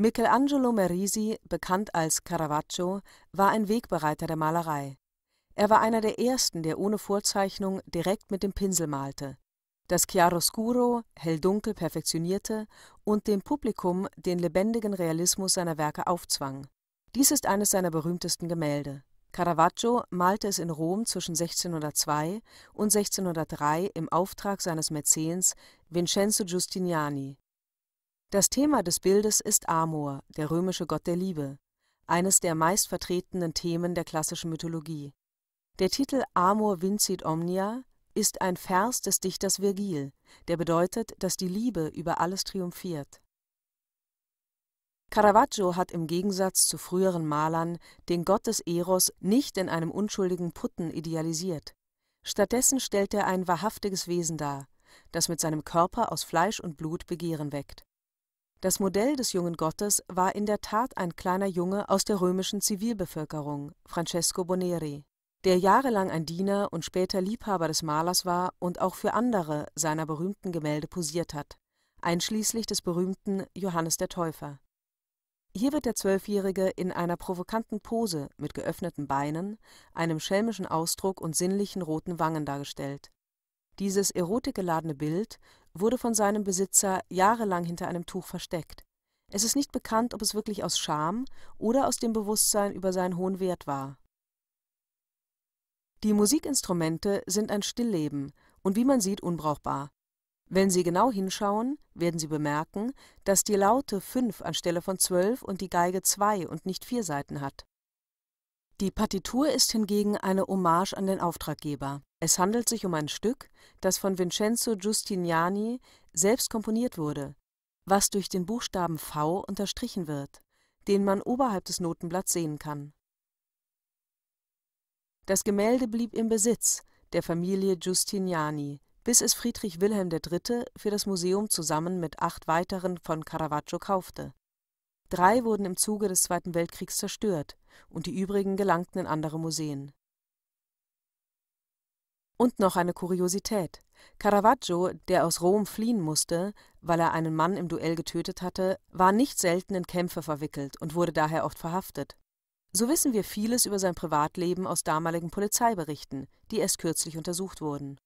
Michelangelo Merisi, bekannt als Caravaggio, war ein Wegbereiter der Malerei. Er war einer der ersten, der ohne Vorzeichnung direkt mit dem Pinsel malte, das Chiaroscuro hell-dunkel perfektionierte und dem Publikum den lebendigen Realismus seiner Werke aufzwang. Dies ist eines seiner berühmtesten Gemälde. Caravaggio malte es in Rom zwischen 1602 und 1603 im Auftrag seines Mäzens Vincenzo Giustiniani das Thema des Bildes ist Amor, der römische Gott der Liebe, eines der meistvertretenen Themen der klassischen Mythologie. Der Titel Amor vincit omnia ist ein Vers des Dichters Virgil, der bedeutet, dass die Liebe über alles triumphiert. Caravaggio hat im Gegensatz zu früheren Malern den Gott des Eros nicht in einem unschuldigen Putten idealisiert. Stattdessen stellt er ein wahrhaftiges Wesen dar, das mit seinem Körper aus Fleisch und Blut Begehren weckt. Das Modell des jungen Gottes war in der Tat ein kleiner Junge aus der römischen Zivilbevölkerung, Francesco Boneri, der jahrelang ein Diener und später Liebhaber des Malers war und auch für andere seiner berühmten Gemälde posiert hat, einschließlich des berühmten Johannes der Täufer. Hier wird der Zwölfjährige in einer provokanten Pose mit geöffneten Beinen, einem schelmischen Ausdruck und sinnlichen roten Wangen dargestellt. Dieses erotikgeladene Bild wurde von seinem Besitzer jahrelang hinter einem Tuch versteckt. Es ist nicht bekannt, ob es wirklich aus Scham oder aus dem Bewusstsein über seinen hohen Wert war. Die Musikinstrumente sind ein Stillleben und wie man sieht unbrauchbar. Wenn Sie genau hinschauen, werden Sie bemerken, dass die Laute fünf anstelle von zwölf und die Geige zwei und nicht vier Seiten hat. Die Partitur ist hingegen eine Hommage an den Auftraggeber. Es handelt sich um ein Stück, das von Vincenzo Giustiniani selbst komponiert wurde, was durch den Buchstaben V unterstrichen wird, den man oberhalb des Notenblatts sehen kann. Das Gemälde blieb im Besitz der Familie Giustiniani, bis es Friedrich Wilhelm III. für das Museum zusammen mit acht weiteren von Caravaggio kaufte Drei wurden im Zuge des Zweiten Weltkriegs zerstört und die übrigen gelangten in andere Museen. Und noch eine Kuriosität. Caravaggio, der aus Rom fliehen musste, weil er einen Mann im Duell getötet hatte, war nicht selten in Kämpfe verwickelt und wurde daher oft verhaftet. So wissen wir vieles über sein Privatleben aus damaligen Polizeiberichten, die erst kürzlich untersucht wurden